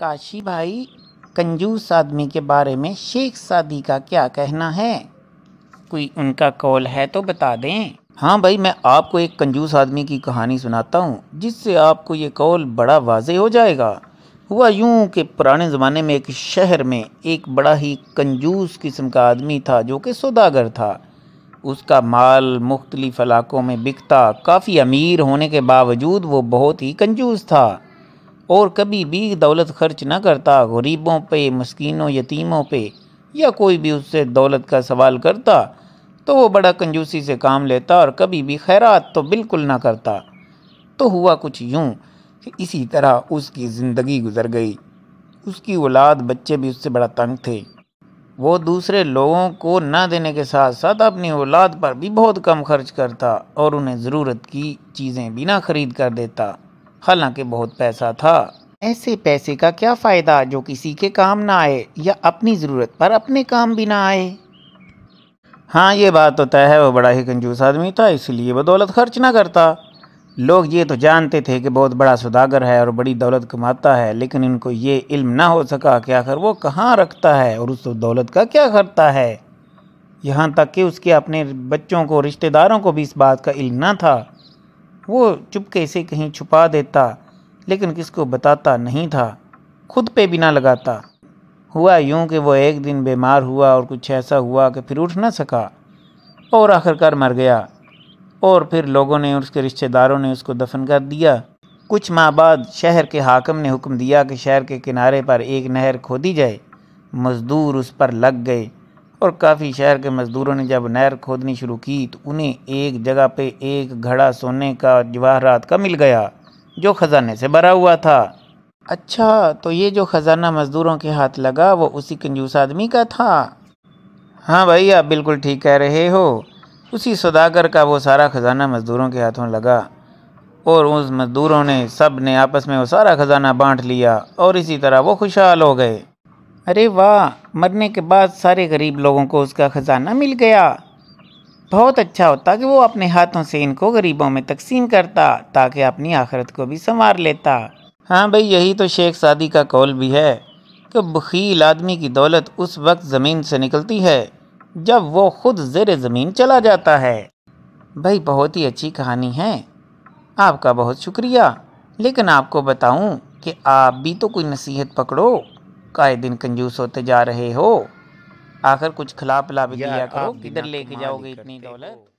काशी भाई कंजूस आदमी के बारे में शेख सादी का क्या कहना है कोई उनका कॉल है तो बता दें हाँ भाई मैं आपको एक कंजूस आदमी की कहानी सुनाता हूँ जिससे आपको ये कॉल बड़ा वाज हो जाएगा हुआ यूँ कि पुराने ज़माने में एक शहर में एक बड़ा ही कंजूस किस्म का आदमी था जो कि सौदागर था उसका माल मुख्तलिफ़ इलाक़ों में बिकता काफ़ी अमीर होने के बावजूद वो बहुत ही कंजूस था और कभी भी दौलत खर्च ना करता गरीबों पे मस्किनों यतीमों पे या कोई भी उससे दौलत का सवाल करता तो वो बड़ा कंजूसी से काम लेता और कभी भी खैरात तो बिल्कुल ना करता तो हुआ कुछ यूँ कि इसी तरह उसकी ज़िंदगी गुजर गई उसकी औलाद बच्चे भी उससे बड़ा तंग थे वो दूसरे लोगों को ना देने के साथ साथ अपनी औलाद पर भी बहुत कम खर्च करता और उन्हें ज़रूरत की चीज़ें भी ना ख़रीद कर देता हालांकि बहुत पैसा था ऐसे पैसे का क्या फ़ायदा जो किसी के काम ना आए या अपनी ज़रूरत पर अपने काम भी ना आए हाँ ये बात तो तय है वो बड़ा ही कंजूस आदमी था इसलिए वह दौलत खर्च ना करता लोग ये तो जानते थे कि बहुत बड़ा सुदागर है और बड़ी दौलत कमाता है लेकिन इनको ये इल्म ना हो सका कि आखिर वो कहाँ रखता है और उस दौलत का क्या करता है यहाँ तक कि उसके अपने बच्चों को रिश्तेदारों को भी इस बात का इल्म ना था वो चुपके से कहीं छुपा देता लेकिन किसको बताता नहीं था खुद पे बिना लगाता हुआ यूं कि वो एक दिन बीमार हुआ और कुछ ऐसा हुआ कि फिर उठ ना सका और आखिरकार मर गया और फिर लोगों ने उसके रिश्तेदारों ने उसको दफन कर दिया कुछ माह बाद शहर के हाकम ने हुक्म दिया कि शहर के किनारे पर एक नहर खोदी जाए मज़दूर उस पर लग गए और काफ़ी शहर के मज़दूरों ने जब नहर खोदनी शुरू की तो उन्हें एक जगह पे एक घड़ा सोने का जवाहरात का मिल गया जो ख़जाने से भरा हुआ था अच्छा तो ये जो ख़जाना मज़दूरों के हाथ लगा वो उसी कंजूस आदमी का था हाँ भाई आप बिल्कुल ठीक कह रहे हो उसी सदागर का वो सारा ख़जाना मज़दूरों के हाथों लगा और उस मज़दूरों ने सब ने आपस में वो सारा ख़जाना बांट लिया और इसी तरह वो खुशहाल हो गए अरे वाह मरने के बाद सारे गरीब लोगों को उसका ख़जाना मिल गया बहुत अच्छा होता कि वो अपने हाथों से इनको गरीबों में तकसीम करता ताकि अपनी आखरत को भी संवार लेता हाँ भाई यही तो शेख सादी का कौल भी है कि बखील आदमी की दौलत उस वक्त ज़मीन से निकलती है जब वो खुद जेर ज़मीन चला जाता है भाई बहुत ही अच्छी कहानी है आपका बहुत शुक्रिया लेकिन आपको बताऊँ कि आप भी तो कोई नसीहत पकड़ो काय दिन कंजूस होते जा रहे हो आखिर कुछ खिला पिला भी किया करो किधर लेके जाओगे इतनी दौलत